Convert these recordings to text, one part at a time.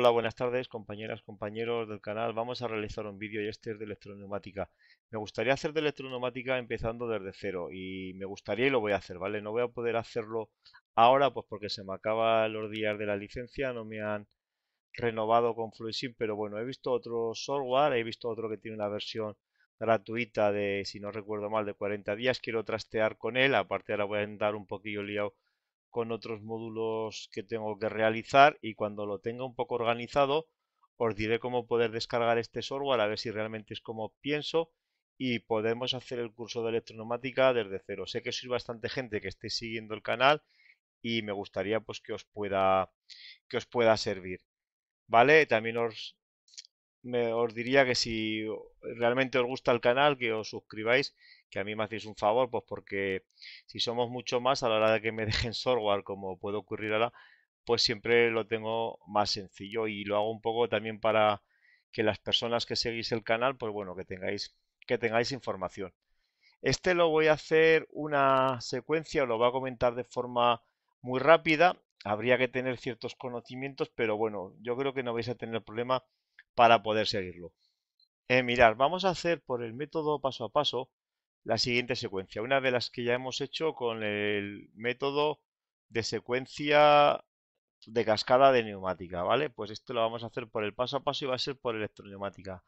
Hola, buenas tardes compañeras, compañeros del canal. Vamos a realizar un vídeo y este es de electroneumática. Me gustaría hacer de electroneumática empezando desde cero y me gustaría y lo voy a hacer, ¿vale? No voy a poder hacerlo ahora pues porque se me acaban los días de la licencia, no me han renovado con FluidSim, pero bueno, he visto otro software, he visto otro que tiene una versión gratuita de, si no recuerdo mal, de 40 días. Quiero trastear con él, aparte ahora voy a dar un poquillo liado con otros módulos que tengo que realizar y cuando lo tenga un poco organizado os diré cómo poder descargar este software a ver si realmente es como pienso y podemos hacer el curso de electronomática desde cero. Sé que soy bastante gente que esté siguiendo el canal y me gustaría pues que os pueda que os pueda servir. ¿Vale? También os os diría que si realmente os gusta el canal que os suscribáis que a mí me hacéis un favor, pues porque si somos mucho más a la hora de que me dejen software, como puede ocurrir ahora, pues siempre lo tengo más sencillo y lo hago un poco también para que las personas que seguís el canal, pues bueno, que tengáis, que tengáis información. Este lo voy a hacer una secuencia, lo voy a comentar de forma muy rápida. Habría que tener ciertos conocimientos, pero bueno, yo creo que no vais a tener problema para poder seguirlo. Eh, mirar, vamos a hacer por el método paso a paso, la siguiente secuencia, una de las que ya hemos hecho con el método de secuencia de cascada de neumática, ¿vale? Pues esto lo vamos a hacer por el paso a paso y va a ser por electroneumática.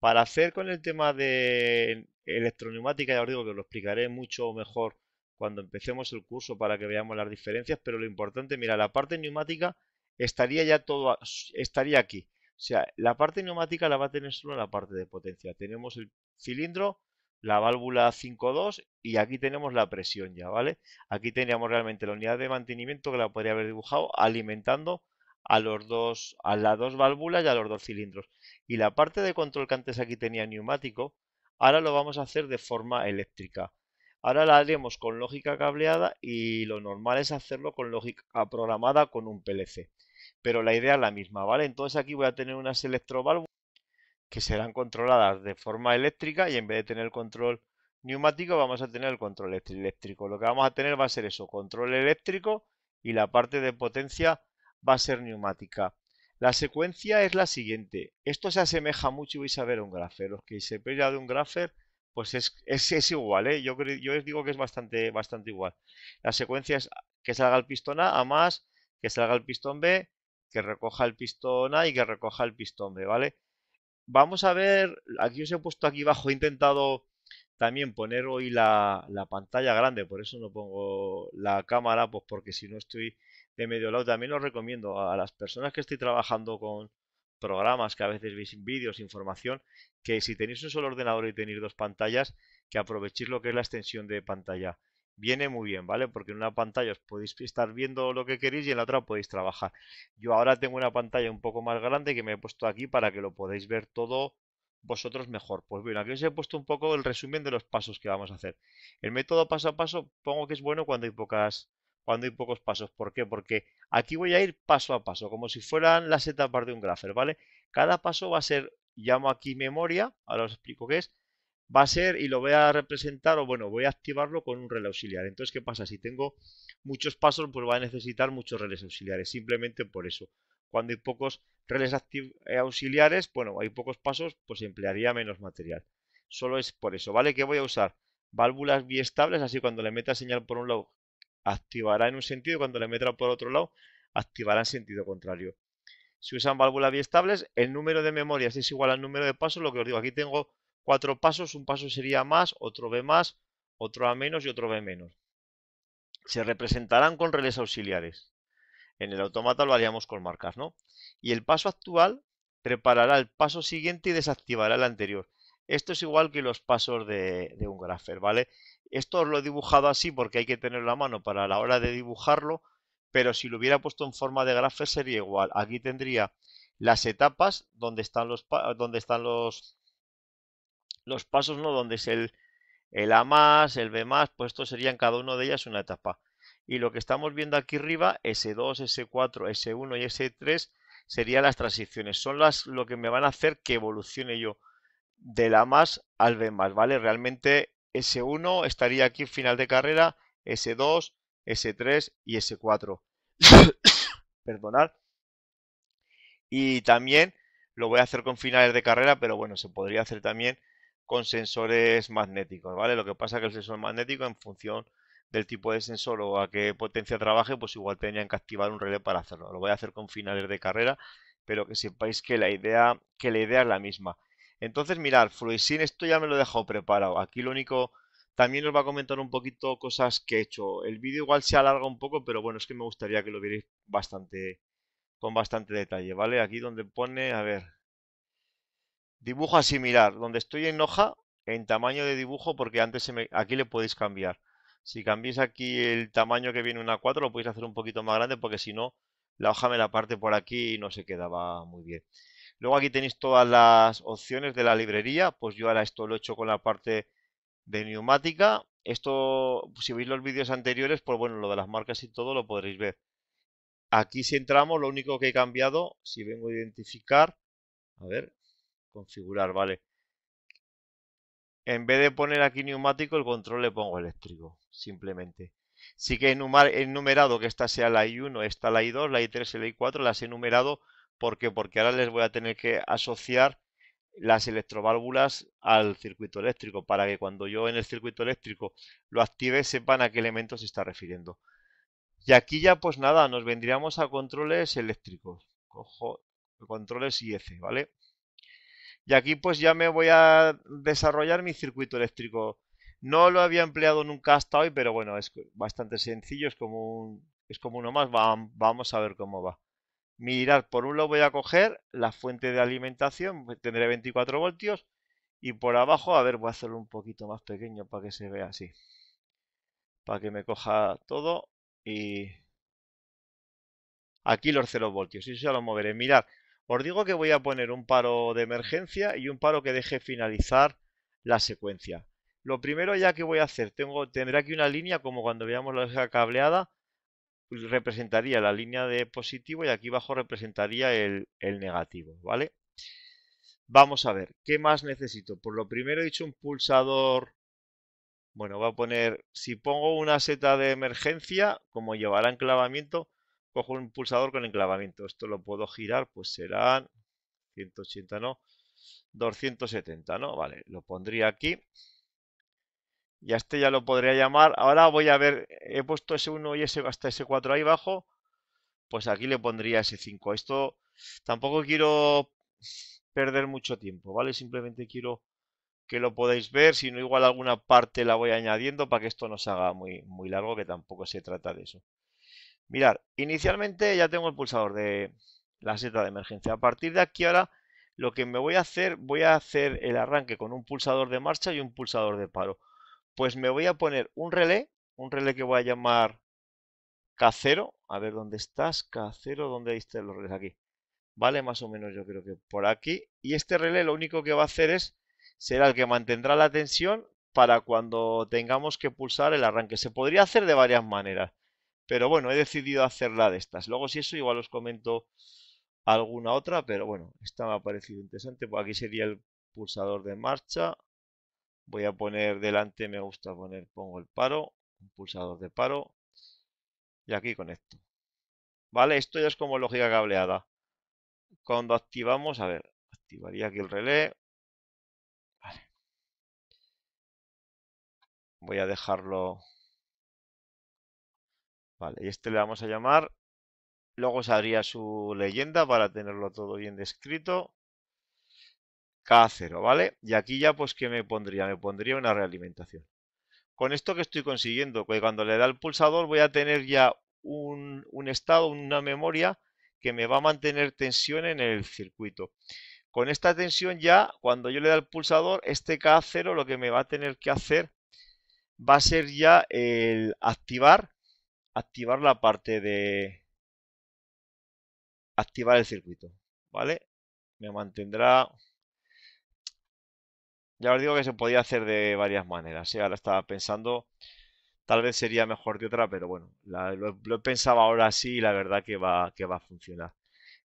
Para hacer con el tema de electroneumática, ya os digo que lo explicaré mucho mejor cuando empecemos el curso para que veamos las diferencias, pero lo importante, mira, la parte neumática estaría ya todo, estaría aquí. O sea, la parte neumática la va a tener solo la parte de potencia. Tenemos el cilindro la válvula 5.2 y aquí tenemos la presión ya, ¿vale? Aquí teníamos realmente la unidad de mantenimiento que la podría haber dibujado alimentando a los dos, a las dos válvulas y a los dos cilindros. Y la parte de control que antes aquí tenía neumático, ahora lo vamos a hacer de forma eléctrica. Ahora la haremos con lógica cableada y lo normal es hacerlo con lógica ah, programada con un PLC. Pero la idea es la misma, ¿vale? Entonces aquí voy a tener unas electroválvulas que serán controladas de forma eléctrica y en vez de tener control neumático vamos a tener el control eléctrico. Lo que vamos a tener va a ser eso, control eléctrico y la parte de potencia va a ser neumática. La secuencia es la siguiente. Esto se asemeja mucho, y vais a ver, un grafer. Los que se pelea de un grafer, pues es, igual, ¿eh? Yo, yo les digo que es bastante, bastante igual. La secuencia es que salga el pistón A, a más, que salga el pistón B, que recoja el pistón A y que recoja el pistón B, ¿vale? Vamos a ver, aquí os he puesto aquí abajo, he intentado también poner hoy la, pantalla grande, por eso no pongo la cámara, pues porque si no estoy de medio lado. También os recomiendo a las personas que estoy trabajando con programas, que a veces veis vídeos, información, que si tenéis un solo ordenador y tenéis dos pantallas, que aprovechéis lo que es la extensión de pantalla viene muy bien, ¿vale? Porque en una pantalla os podéis estar viendo lo que queréis y en la otra podéis trabajar. Yo ahora tengo una pantalla un poco más grande que me he puesto aquí para que lo podáis ver todo vosotros mejor. Pues bueno, aquí os he puesto un poco el resumen de los pasos que vamos a hacer. El método paso a paso pongo que es bueno cuando hay pocas cuando hay pocos pasos. ¿Por qué? Porque aquí voy a ir paso a paso, como si fueran las etapas de un grafer, ¿vale? Cada paso va a ser, llamo aquí memoria, ahora os explico qué es, va a ser y lo voy a representar o bueno, voy a activarlo con un relé auxiliar. Entonces, ¿qué pasa? Si tengo muchos pasos, pues va a necesitar muchos relés auxiliares, simplemente por eso. Cuando hay pocos relés eh, auxiliares, bueno, hay pocos pasos, pues emplearía menos material. Solo es por eso, ¿vale? Que voy a usar? Válvulas biestables, así cuando le meta señal por un lado, activará en un sentido, cuando le meta por otro lado, activará en sentido contrario. Si usan válvulas biestables, el número de memorias es igual al número de pasos, lo que os digo, aquí tengo cuatro pasos, un paso sería más, otro B más, otro A menos y otro B menos. Se representarán con relés auxiliares. En el automata lo haríamos con marcas, ¿no? Y el paso actual preparará el paso siguiente y desactivará el anterior. Esto es igual que los pasos de, un grafer, ¿vale? Esto os lo he dibujado así porque hay que tener la mano para la hora de dibujarlo, pero si lo hubiera puesto en forma de grafer sería igual. Aquí tendría las etapas donde están los, donde están los los pasos, ¿no? Donde es el, A más, el B más, pues esto sería en cada una de ellas una etapa. Y lo que estamos viendo aquí arriba, S2, S4, S1 y S3, serían las transiciones. Son las lo que me van a hacer que evolucione yo del A+, más al B más, ¿vale? Realmente S1 estaría aquí final de carrera, S2, S3 y S4. Perdonad. Y también lo voy a hacer con finales de carrera, pero bueno, se podría hacer también con sensores magnéticos, ¿vale? Lo que pasa es que el sensor magnético en función del tipo de sensor o a qué potencia trabaje, pues igual tenían que activar un relé para hacerlo. Lo voy a hacer con finales de carrera, pero que sepáis que la idea, que la idea es la misma. Entonces, mirar, Fluisin, esto ya me lo he dejado preparado. Aquí lo único, también os va a comentar un poquito cosas que he hecho. El vídeo igual se alarga un poco, pero bueno, es que me gustaría que lo vierais bastante, con bastante detalle, ¿vale? Aquí donde pone, a ver, Dibujo asimilar, donde estoy en hoja, en tamaño de dibujo, porque antes se me, aquí le podéis cambiar. Si cambiáis aquí el tamaño que viene una 4, lo podéis hacer un poquito más grande, porque si no, la hoja me la parte por aquí y no se quedaba muy bien. Luego aquí tenéis todas las opciones de la librería, pues yo ahora esto lo he hecho con la parte de neumática. Esto, si veis los vídeos anteriores, pues bueno, lo de las marcas y todo lo podréis ver. Aquí si entramos, lo único que he cambiado, si vengo a identificar, a ver, configurar, vale. En vez de poner aquí neumático, el control le pongo eléctrico, simplemente. Sí que he enumerado que esta sea la I1, esta la I2, la I3 y la I4, las he enumerado porque porque ahora les voy a tener que asociar las electroválvulas al circuito eléctrico para que cuando yo en el circuito eléctrico lo active sepan a qué elemento se está refiriendo. Y aquí ya pues nada, nos vendríamos a controles eléctricos, cojo controles f ¿vale? Y aquí pues ya me voy a desarrollar mi circuito eléctrico. No lo había empleado nunca hasta hoy, pero bueno, es bastante sencillo, es como, es como uno más, vamos a ver cómo va. Mirad, por un lado voy a coger la fuente de alimentación, pues, tendré 24 voltios, y por abajo, a ver, voy a hacerlo un poquito más pequeño para que se vea así. Para que me coja todo y... Aquí los 0 voltios, y eso ya lo moveré. Mirad, os digo que voy a poner un paro de emergencia y un paro que deje finalizar la secuencia. Lo primero ya que voy a hacer, tengo, tendré aquí una línea como cuando veamos la cableada, pues representaría la línea de positivo y aquí abajo representaría el, el negativo, ¿vale? Vamos a ver, ¿qué más necesito? Por lo primero he dicho un pulsador bueno, voy a poner, si pongo una seta de emergencia, como llevará enclavamiento, cojo un pulsador con enclavamiento. Esto lo puedo girar, pues serán 180, no, 270, ¿no? Vale, lo pondría aquí. Y a este ya lo podría llamar. Ahora voy a ver, he puesto S1 y S hasta S4 ahí abajo. Pues aquí le pondría S5. Esto tampoco quiero perder mucho tiempo, ¿vale? Simplemente quiero que lo podáis ver, si no igual alguna parte la voy añadiendo para que esto no se haga muy, muy largo, que tampoco se trata de eso. Mirar, inicialmente ya tengo el pulsador de la seta de emergencia. A partir de aquí ahora lo que me voy a hacer, voy a hacer el arranque con un pulsador de marcha y un pulsador de paro. Pues me voy a poner un relé, un relé que voy a llamar K0. A ver dónde estás, K0, ¿dónde diste los relés? Aquí. Vale, más o menos yo creo que por aquí. Y este relé lo único que va a hacer es, será el que mantendrá la tensión para cuando tengamos que pulsar el arranque. Se podría hacer de varias maneras. Pero bueno, he decidido hacer la de estas. Luego si eso igual os comento alguna otra, pero bueno, esta me ha parecido interesante. Pues aquí sería el pulsador de marcha. Voy a poner delante, me gusta poner, pongo el paro, un pulsador de paro. Y aquí conecto. Vale, esto ya es como lógica cableada. Cuando activamos, a ver, activaría aquí el relé. Vale. Voy a dejarlo Vale, y este le vamos a llamar. Luego saldría su leyenda para tenerlo todo bien descrito. K0, ¿vale? Y aquí ya pues ¿qué me pondría? Me pondría una realimentación. Con esto que estoy consiguiendo, que cuando le da el pulsador voy a tener ya un, un estado, una memoria que me va a mantener tensión en el circuito. Con esta tensión ya, cuando yo le da el pulsador, este K0 lo que me va a tener que hacer va a ser ya el activar activar la parte de activar el circuito, ¿vale? Me mantendrá... Ya os digo que se podía hacer de varias maneras, ¿eh? ahora estaba pensando, tal vez sería mejor que otra, pero bueno, lo, he pensaba ahora sí y la verdad que va, que va a funcionar.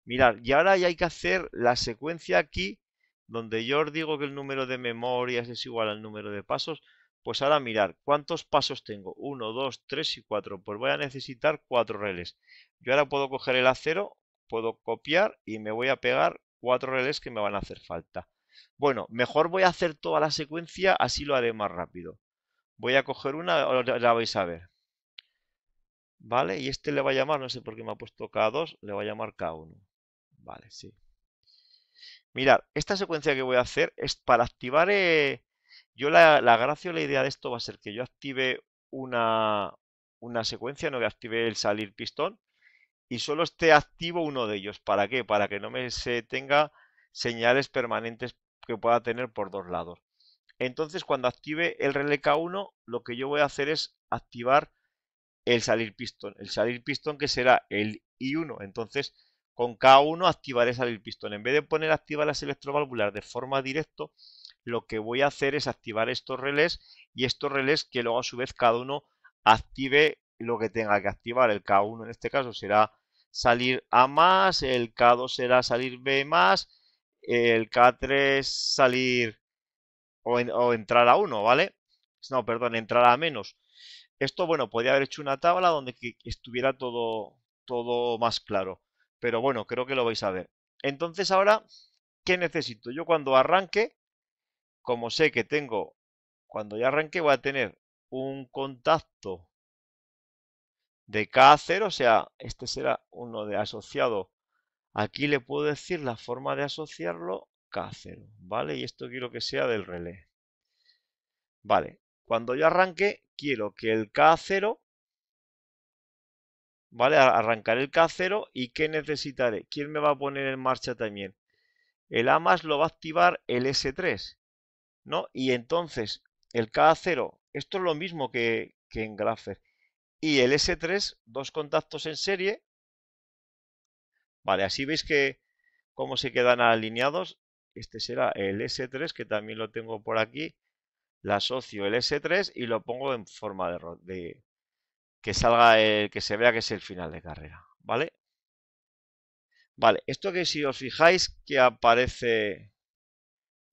Mirad, y ahora ya hay que hacer la secuencia aquí, donde yo os digo que el número de memorias es igual al número de pasos, pues ahora mirar, ¿cuántos pasos tengo? 1, 2, 3 y 4. Pues voy a necesitar cuatro relés. Yo ahora puedo coger el acero, puedo copiar y me voy a pegar cuatro relés que me van a hacer falta. Bueno, mejor voy a hacer toda la secuencia, así lo haré más rápido. Voy a coger una, la vais a ver. ¿Vale? Y este le va a llamar, no sé por qué me ha puesto K2, le va a llamar K1. Vale, sí. Mirad, esta secuencia que voy a hacer es para activar eh, yo la, gracia o la idea de esto va a ser que yo active una, una secuencia, no que active el salir pistón y solo esté activo uno de ellos. ¿Para qué? Para que no me se tenga señales permanentes que pueda tener por dos lados. Entonces, cuando active el relé K1, lo que yo voy a hacer es activar el salir pistón. El salir pistón que será el I1. Entonces, con K1 activaré salir pistón. En vez de poner activar las electrovalvular de forma directa, lo que voy a hacer es activar estos relés y estos relés que luego a su vez cada uno active lo que tenga que activar. El K1 en este caso será salir A más, el K2 será salir B más, el K3 salir o, entrar a 1, ¿vale? No, perdón, entrar a menos. Esto, bueno, podría haber hecho una tabla donde estuviera todo, todo más claro. Pero bueno, creo que lo vais a ver. Entonces ahora, ¿qué necesito? Yo cuando arranque, como sé que tengo, cuando ya arranque voy a tener un contacto de K0, o sea, este será uno de asociado. Aquí le puedo decir la forma de asociarlo K0, ¿vale? Y esto quiero que sea del relé. Vale, cuando yo arranque, quiero que el K0, ¿vale? Arrancar el K0 y ¿qué necesitaré? ¿Quién me va a poner en marcha también? El más lo va a activar el S3. ¿no? Y entonces el K0, esto es lo mismo que, que en Grafer Y el S3, dos contactos en serie. Vale, así veis que cómo se quedan alineados. Este será el S3, que también lo tengo por aquí. La asocio el S3 y lo pongo en forma de, de que salga el que se vea que es el final de carrera. ¿Vale? Vale, esto que si os fijáis que aparece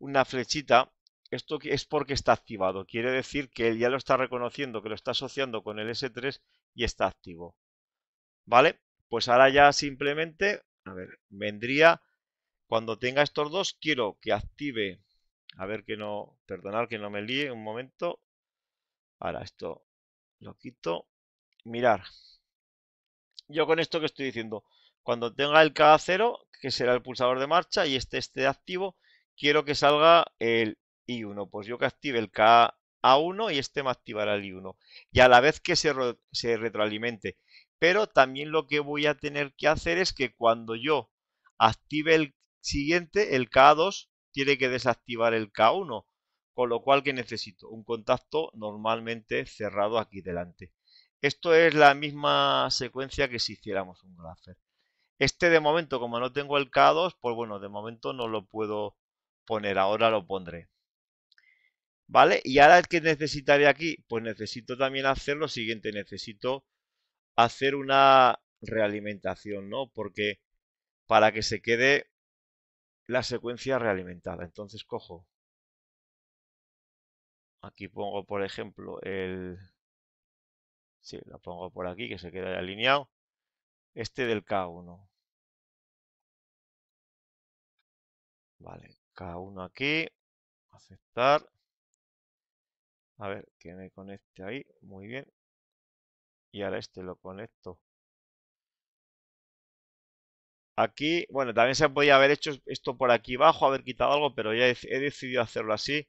una flechita, esto es porque está activado. Quiere decir que él ya lo está reconociendo, que lo está asociando con el S3 y está activo. ¿Vale? Pues ahora ya simplemente, a ver, vendría, cuando tenga estos dos, quiero que active, a ver que no, perdonar que no me líe un momento. Ahora esto lo quito. Mirar. Yo con esto que estoy diciendo, cuando tenga el K0, que será el pulsador de marcha, y este esté activo, quiero que salga el y 1. Pues yo que active el K a 1 y este me activará el I1. Y a la vez que se, retroalimente. Pero también lo que voy a tener que hacer es que cuando yo active el siguiente, el K2 tiene que desactivar el K1. Con lo cual que necesito un contacto normalmente cerrado aquí delante. Esto es la misma secuencia que si hiciéramos un grafer. Este de momento, como no tengo el K2, pues bueno, de momento no lo puedo poner. Ahora lo pondré. ¿Vale? Y ahora el que necesitaré aquí, pues necesito también hacer lo siguiente, necesito hacer una realimentación, ¿no? Porque para que se quede la secuencia realimentada. Entonces cojo, aquí pongo por ejemplo el, sí, lo pongo por aquí que se quede alineado, este del K1. Vale, K1 aquí, aceptar. A ver, que me conecte ahí. Muy bien. Y ahora este lo conecto. Aquí, bueno, también se podía haber hecho esto por aquí abajo, haber quitado algo, pero ya he decidido hacerlo así.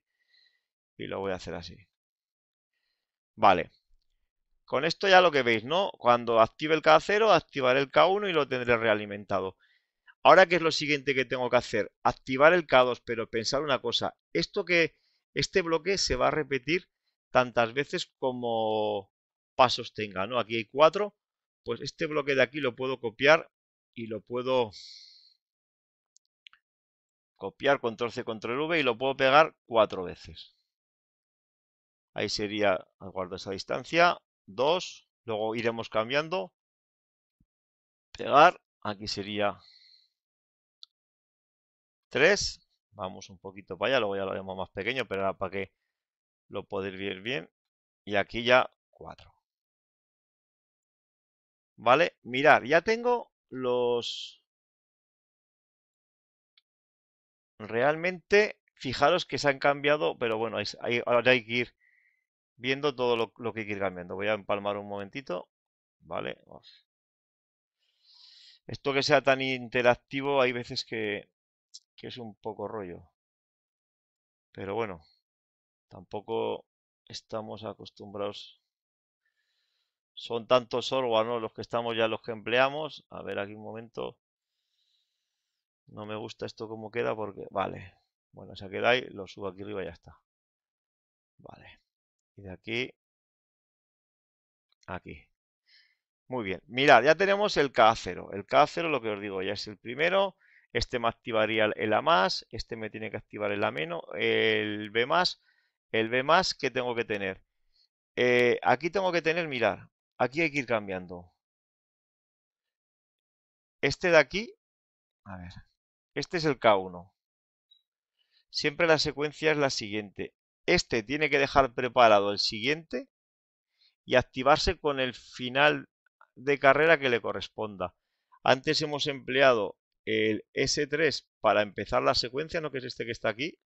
Y lo voy a hacer así. Vale. Con esto ya lo que veis, ¿no? Cuando active el K0, activaré el K1 y lo tendré realimentado. Ahora, ¿qué es lo siguiente que tengo que hacer? Activar el K2, pero pensar una cosa. Esto que, este bloque se va a repetir tantas veces como pasos tenga, ¿no? Aquí hay cuatro, pues este bloque de aquí lo puedo copiar y lo puedo copiar control C, control V y lo puedo pegar cuatro veces. Ahí sería, guardo esa distancia, dos, luego iremos cambiando, pegar, aquí sería 3, vamos un poquito para allá, luego ya lo haremos más pequeño, pero era para que lo podéis ver bien. Y aquí ya cuatro. ¿Vale? Mirad, ya tengo los... Realmente, fijaros que se han cambiado, pero bueno, ahora hay que ir viendo todo lo, que hay que ir cambiando. Voy a empalmar un momentito. Vale, Esto que sea tan interactivo, hay veces que es un poco rollo. Pero bueno tampoco estamos acostumbrados. Son tantos órganos Los que estamos ya, los que empleamos. A ver, aquí un momento. No me gusta esto como queda porque... Vale. Bueno, se quedado ahí, lo subo aquí arriba y ya está. Vale. Y de aquí... Aquí. Muy bien. Mirad, ya tenemos el K0. El K0, lo que os digo, ya es el primero. Este me activaría el A+, este me tiene que activar el A-, el B+, el B más que tengo que tener. Eh, aquí tengo que tener, mirar, aquí hay que ir cambiando. Este de aquí, a ver, este es el K1. Siempre la secuencia es la siguiente. Este tiene que dejar preparado el siguiente y activarse con el final de carrera que le corresponda. Antes hemos empleado el S3 para empezar la secuencia, ¿no? Que es este que está aquí.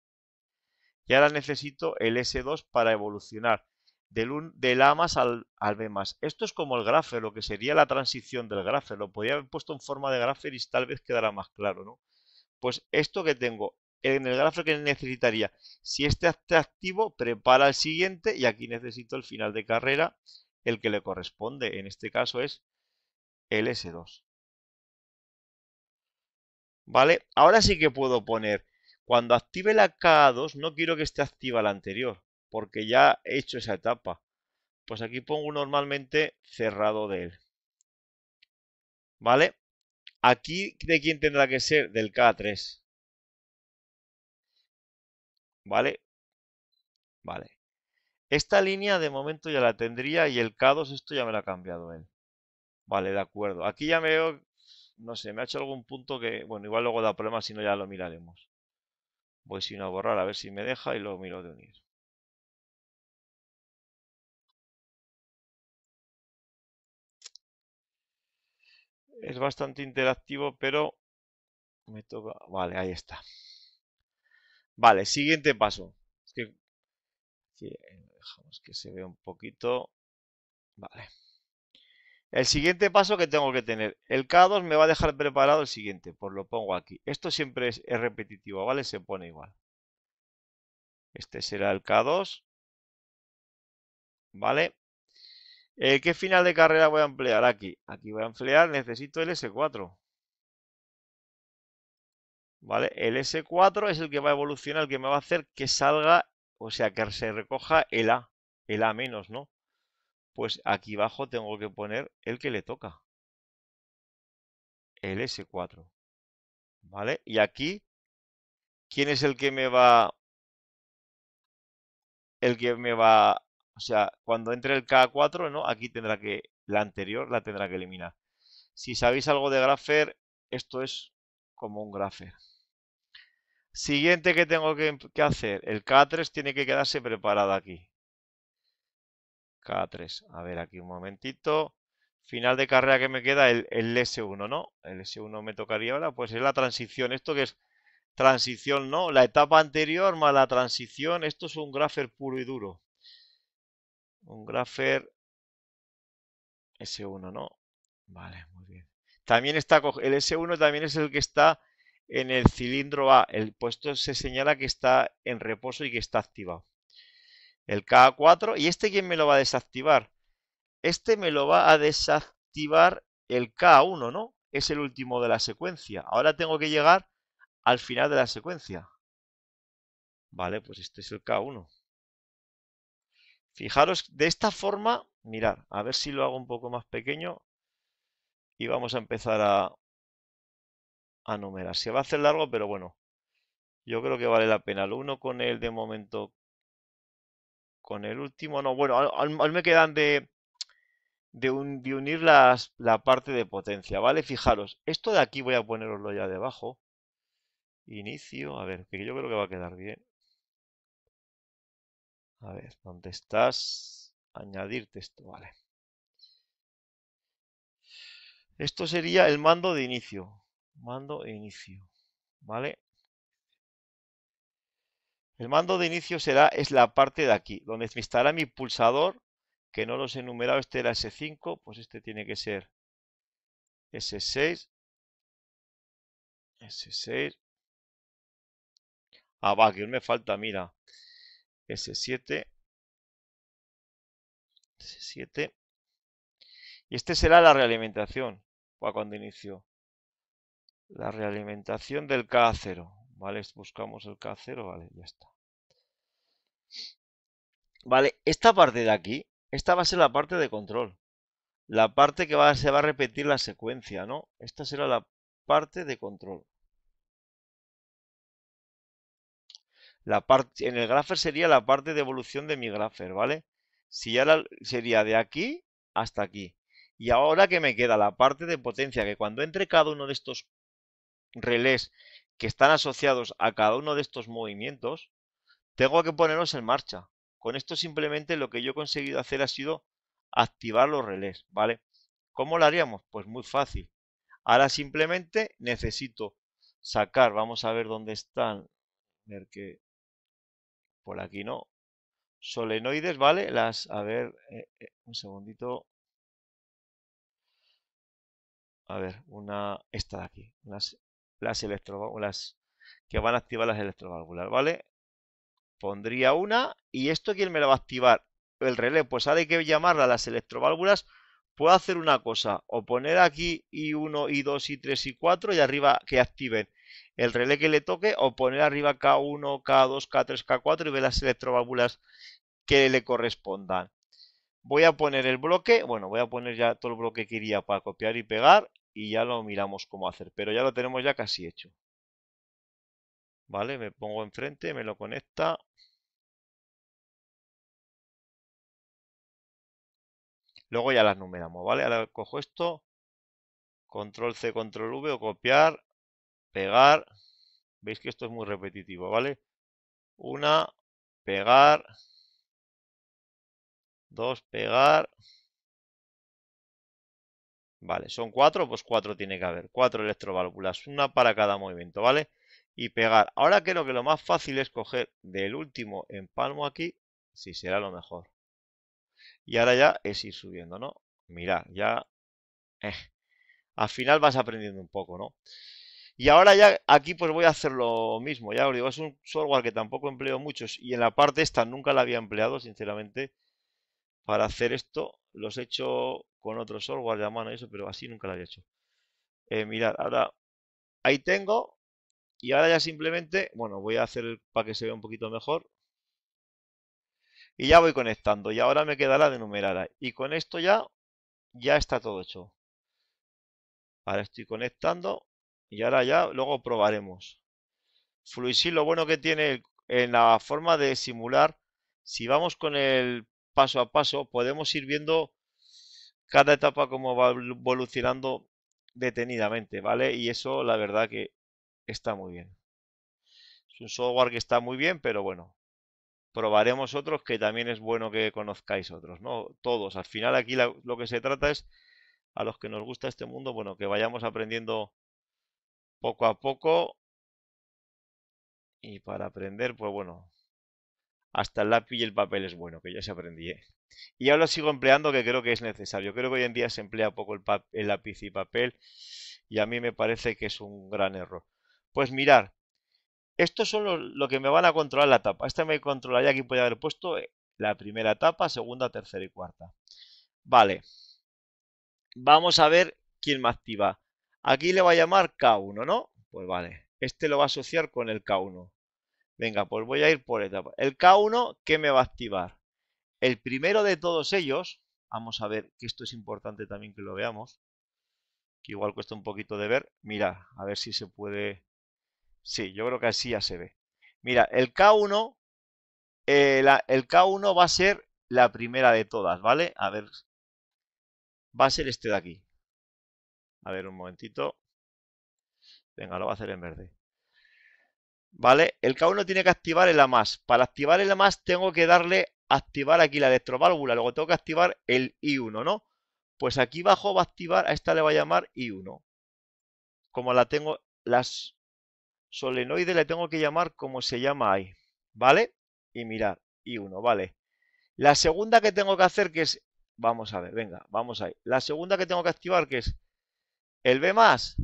Y ahora necesito el S2 para evolucionar del, un, A más al, B más. Esto es como el grafo, lo que sería la transición del grafo. Lo podría haber puesto en forma de grafo y tal vez quedará más claro, ¿no? Pues esto que tengo en el grafo que necesitaría. Si este activo, prepara el siguiente y aquí necesito el final de carrera, el que le corresponde. En este caso es el S2. ¿Vale? Ahora sí que puedo poner cuando active la K2 no quiero que esté activa la anterior, porque ya he hecho esa etapa. Pues aquí pongo normalmente cerrado de él. ¿Vale? Aquí de quién tendrá que ser del K3. ¿Vale? Vale. Esta línea de momento ya la tendría y el K2 esto ya me lo ha cambiado él. Vale, de acuerdo. Aquí ya me veo, no sé, me ha hecho algún punto que, bueno, igual luego da problema, si no ya lo miraremos. Voy sin a borrar a ver si me deja y lo miro de unir. Es bastante interactivo, pero me toca... Vale, ahí está. Vale, siguiente paso. Eh, dejamos que se vea un poquito. Vale. El siguiente paso que tengo que tener, el K2 me va a dejar preparado el siguiente, pues lo pongo aquí. Esto siempre es, repetitivo, ¿vale? Se pone igual. Este será el K2, ¿vale? Eh, ¿Qué final de carrera voy a emplear aquí? Aquí voy a emplear, necesito el S4. ¿Vale? El S4 es el que va a evolucionar, el que me va a hacer que salga, o sea, que se recoja el A, el A menos, ¿no? pues aquí abajo tengo que poner el que le toca. El S4. ¿Vale? Y aquí, ¿quién es el que me va... El que me va... O sea, cuando entre el K4, ¿no? Aquí tendrá que... La anterior la tendrá que eliminar. Si sabéis algo de grafer esto es como un grafer Siguiente que tengo que, que hacer. El K3 tiene que quedarse preparado aquí. K3. A ver, aquí un momentito. Final de carrera que me queda, el, S1, ¿no? El S1 me tocaría ahora, pues es la transición. Esto que es transición, ¿no? La etapa anterior más la transición. Esto es un grafer puro y duro. Un grafer S1, ¿no? Vale, muy bien. También está, el S1 también es el que está en el cilindro A. El puesto se señala que está en reposo y que está activado el K4. ¿Y este quién me lo va a desactivar? Este me lo va a desactivar el K1, ¿no? Es el último de la secuencia. Ahora tengo que llegar al final de la secuencia. Vale, pues este es el K1. Fijaros, de esta forma, mirad, a ver si lo hago un poco más pequeño y vamos a empezar a, a numerar. Se va a hacer largo, pero bueno, yo creo que vale la pena. Lo uno con el de momento con el último, no, bueno, a mí me quedan de, de, unir las, la parte de potencia, ¿vale? Fijaros, esto de aquí voy a poneroslo ya debajo. Inicio, a ver, que yo creo que va a quedar bien. A ver, ¿dónde estás? Añadir texto, vale. Esto sería el mando de inicio. Mando e inicio. ¿Vale? El mando de inicio será, es la parte de aquí, donde estará mi pulsador, que no los he numerado, este era S5, pues este tiene que ser S6, S6, ah va, que me falta, mira, S7, S7, y este será la realimentación, para cuando inicio, la realimentación del K0, ¿vale? Buscamos el K0, vale, ya está. ¿Vale? Esta parte de aquí, esta va a ser la parte de control. La parte que va, se va a repetir la secuencia, ¿no? Esta será la parte de control. La parte, en el grafer sería la parte de evolución de mi grafer ¿vale? Si ya sería de aquí hasta aquí. Y ahora que me queda la parte de potencia, que cuando entre cada uno de estos relés que están asociados a cada uno de estos movimientos, tengo que ponerlos en marcha. Con esto simplemente lo que yo he conseguido hacer ha sido activar los relés, ¿vale? ¿Cómo lo haríamos? Pues muy fácil. Ahora simplemente necesito sacar, vamos a ver dónde están, ver que por aquí no, solenoides, ¿vale? Las, a ver, eh, eh, un segundito. A ver, una, esta de aquí, las electroválvulas, que van a activar las electroválvulas, ¿vale? Pondría una y esto quién me lo va a activar? El relé, pues ahora hay que llamarla las electroválvulas. Puedo hacer una cosa, o poner aquí I1, I2, I3, I4 y arriba que activen el relé que le toque, o poner arriba K1, K2, K3, K4 y ver las electroválvulas que le correspondan. Voy a poner el bloque, bueno, voy a poner ya todo el bloque que iría para copiar y pegar y ya lo miramos cómo hacer. Pero ya lo tenemos ya casi hecho. Vale, me pongo enfrente, me lo conecta. Luego ya las numeramos, ¿vale? Ahora cojo esto, control C, control V o copiar, pegar. Veis que esto es muy repetitivo, ¿vale? Una, pegar. Dos, pegar. Vale, son cuatro, pues cuatro tiene que haber. Cuatro electroválvulas, una para cada movimiento, ¿vale? Y pegar. Ahora creo que lo más fácil es coger del último empalmo aquí, si será lo mejor. Y ahora ya es ir subiendo, ¿no? mira ya... Eh, al final vas aprendiendo un poco, ¿no? Y ahora ya aquí pues voy a hacer lo mismo. Ya os digo, es un software que tampoco empleo muchos. Y en la parte esta nunca la había empleado, sinceramente, para hacer esto los he hecho con otro software de mano eso, pero así nunca lo había hecho. Eh, mirad, ahora ahí tengo y ahora ya simplemente, bueno, voy a hacer para que se vea un poquito mejor. Y ya voy conectando y ahora me quedará de numerada. Y con esto ya, ya está todo hecho. Ahora estoy conectando y ahora ya luego probaremos. Fluisil lo bueno que tiene en la forma de simular, si vamos con el paso a paso, podemos ir viendo cada etapa como va evolucionando detenidamente, ¿vale? Y eso la verdad que está muy bien. Es un software que está muy bien, pero bueno, probaremos otros que también es bueno que conozcáis otros, ¿no? Todos. Al final aquí lo que se trata es a los que nos gusta este mundo, bueno, que vayamos aprendiendo poco a poco. Y para aprender, pues bueno, hasta el lápiz y el papel es bueno, que ya se aprendí. ¿eh? Y ahora lo sigo empleando que creo que es necesario. Creo que hoy en día se emplea poco el, lápiz y papel y a mí me parece que es un gran error. Pues mirar, estos son lo que me van a controlar la tapa. Esta me controlaría aquí puede haber puesto eh, la primera tapa, segunda, tercera y cuarta. Vale. Vamos a ver quién me activa. Aquí le va a llamar K1, ¿no? Pues vale. Este lo va a asociar con el K1. Venga, pues voy a ir por etapas. El K1, ¿qué me va a activar? El primero de todos ellos, vamos a ver que esto es importante también que lo veamos, que igual cuesta un poquito de ver. Mira, a ver si se puede... Sí, yo creo que así ya se ve. Mira, el K1, eh, el K1 va a ser la primera de todas, ¿vale? A ver, va a ser este de aquí. A ver, un momentito. Venga, lo va a hacer en verde. ¿vale? El K1 tiene que activar el más Para activar el más tengo que darle activar aquí la electroválvula, luego tengo que activar el I1, ¿no? Pues aquí abajo va a activar, a esta le va a llamar I1. Como la tengo, las solenoides le tengo que llamar como se llama ahí, ¿vale? Y mirar, I1, ¿vale? La segunda que tengo que hacer que es, vamos a ver, venga, vamos ahí. La segunda que tengo que activar que es el B más.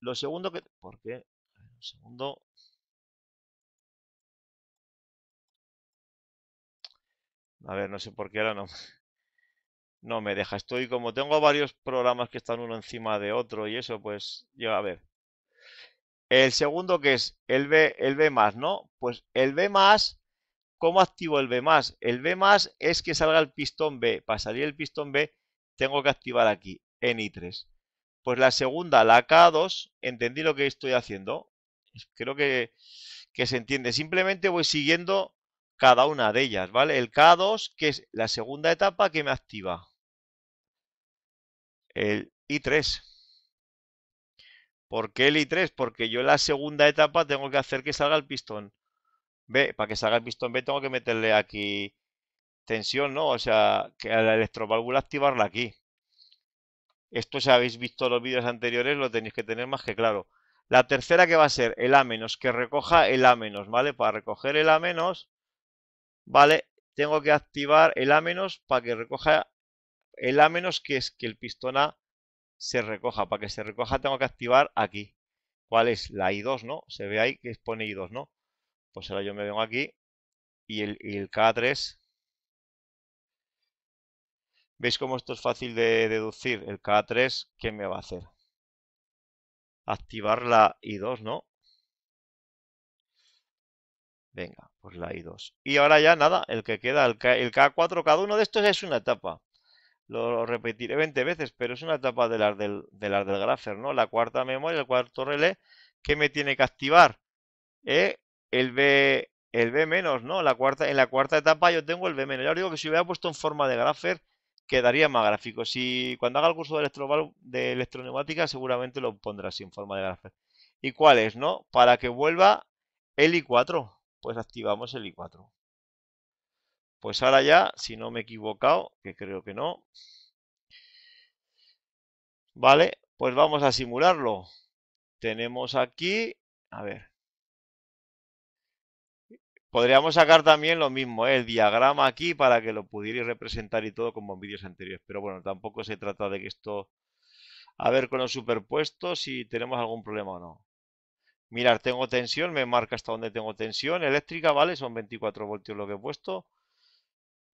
Lo segundo que, ¿por qué? segundo, A ver, no sé por qué ahora no, no me deja. Estoy como tengo varios programas que están uno encima de otro y eso, pues yo a ver. El segundo que es el B, el B más, ¿no? Pues el B más, ¿cómo activo el B más? El B más es que salga el pistón B. Para salir el pistón B tengo que activar aquí, en I3. Pues la segunda, la K2, entendí lo que estoy haciendo. Creo que, que se entiende. Simplemente voy siguiendo cada una de ellas, ¿vale? El K2, que es la segunda etapa que me activa. El I3. ¿Por qué el I3? Porque yo en la segunda etapa tengo que hacer que salga el pistón B. Para que salga el pistón B tengo que meterle aquí tensión, ¿no? O sea, que a la electroválvula activarla aquí. Esto si habéis visto los vídeos anteriores lo tenéis que tener más que claro. La tercera que va a ser el A- que recoja el A-, ¿vale? Para recoger el A-, ¿vale? Tengo que activar el A- para que recoja el A- menos que es que el pistón A se recoja. Para que se recoja tengo que activar aquí. ¿Cuál es? La I2, ¿no? Se ve ahí que pone I2, ¿no? Pues ahora yo me vengo aquí y el, y el K3 ¿Veis cómo esto es fácil de deducir? El K3, ¿qué me va a hacer? Activar la I2, ¿no? Venga, pues la I2. Y ahora ya nada, el que queda, el, K, 4 cada uno de estos es una etapa. Lo, repetiré 20 veces, pero es una etapa de las del, de del grafer, ¿no? La cuarta memoria, el cuarto relé, que me tiene que activar? Eh, el B el B menos, ¿no? La cuarta, en la cuarta etapa yo tengo el B menos. Ya os digo que si hubiera puesto en forma de grafer, quedaría más gráfico. Si cuando haga el curso de, electro, de electroneumática, seguramente lo pondrá así en forma de grapher. ¿Y cuál es, no? Para que vuelva el I4 pues activamos el i4. Pues ahora ya, si no me he equivocado, que creo que no, ¿vale? Pues vamos a simularlo. Tenemos aquí, a ver, podríamos sacar también lo mismo, ¿eh? el diagrama aquí para que lo pudierais representar y todo como en vídeos anteriores, pero bueno, tampoco se trata de que esto... A ver con los superpuestos si tenemos algún problema o no. Mirar, tengo tensión, me marca hasta donde tengo tensión. Eléctrica, vale, son 24 voltios lo que he puesto.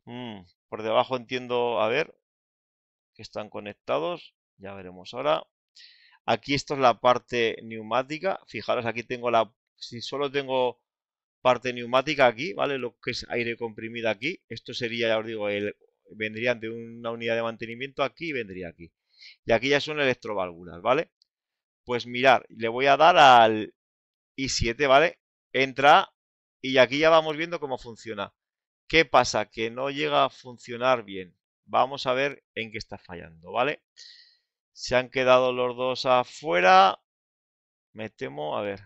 Mm, por debajo entiendo, a ver, que están conectados. Ya veremos ahora. Aquí esto es la parte neumática. Fijaros, aquí tengo la... Si solo tengo parte neumática aquí, ¿vale? Lo que es aire comprimido aquí. Esto sería, ya os digo, el, vendrían de una unidad de mantenimiento aquí y vendría aquí. Y aquí ya son electroválvulas, ¿vale? Pues mirar, le voy a dar al y 7, ¿vale? Entra y aquí ya vamos viendo cómo funciona. ¿Qué pasa? Que no llega a funcionar bien. Vamos a ver en qué está fallando, ¿vale? Se han quedado los dos afuera. Me temo, a ver.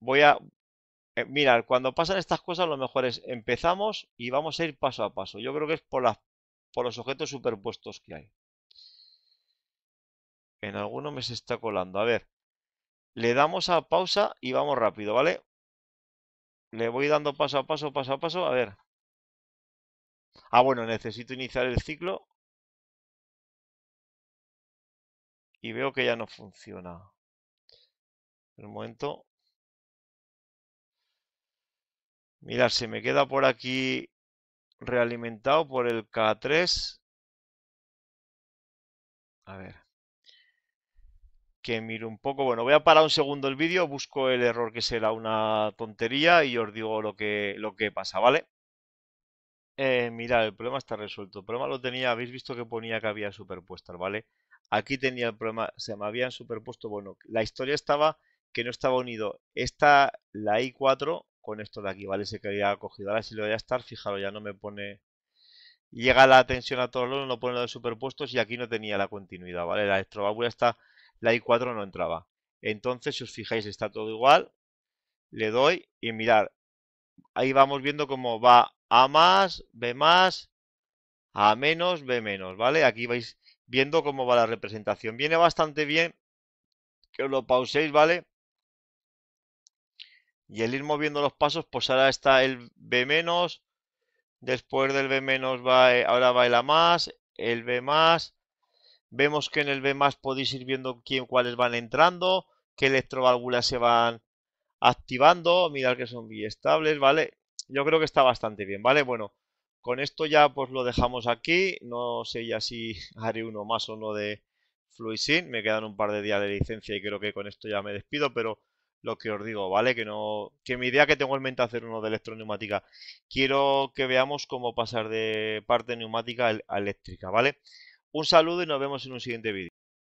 Voy a... Eh, mirar, cuando pasan estas cosas lo mejor es empezamos y vamos a ir paso a paso. Yo creo que es por, las, por los objetos superpuestos que hay. En alguno me se está colando. A ver. Le damos a pausa y vamos rápido, ¿vale? Le voy dando paso a paso, paso a paso, a ver. Ah, bueno, necesito iniciar el ciclo. Y veo que ya no funciona. Un momento. Mirad, se me queda por aquí realimentado por el K3. A ver que miro un poco. Bueno, voy a parar un segundo el vídeo, busco el error que será una tontería y os digo lo que, lo que pasa, ¿vale? Eh, mirad, el problema está resuelto. El problema lo tenía, habéis visto que ponía que había superpuestas, ¿vale? Aquí tenía el problema, se me habían superpuesto, bueno, la historia estaba que no estaba unido. Esta, la I4, con esto de aquí, ¿vale? Se quería cogido. Ahora si lo voy a estar, fijaros, ya no me pone... Llega la atención a todos los, no pone los superpuestos y aquí no tenía la continuidad, ¿vale? La electroválvula está la I4 no entraba. Entonces, si os fijáis, está todo igual. Le doy y mirar. Ahí vamos viendo cómo va A más, B más, A menos, B menos, ¿vale? Aquí vais viendo cómo va la representación. Viene bastante bien que os lo pauséis, ¿vale? Y el ir moviendo los pasos, pues ahora está el B menos, después del B menos va, eh, ahora va el A más, el B más, Vemos que en el B más podéis ir viendo quién, cuáles van entrando, qué electroválvulas se van activando. Mirad que son estables, ¿vale? Yo creo que está bastante bien, ¿vale? Bueno, con esto ya pues lo dejamos aquí. No sé ya si haré uno más o no de Fluisin. Me quedan un par de días de licencia y creo que con esto ya me despido, pero lo que os digo, ¿vale? Que no. Que mi idea que tengo en mente hacer uno de electroneumática. Quiero que veamos cómo pasar de parte neumática a eléctrica, ¿vale? Un saludo y nos vemos en un siguiente vídeo.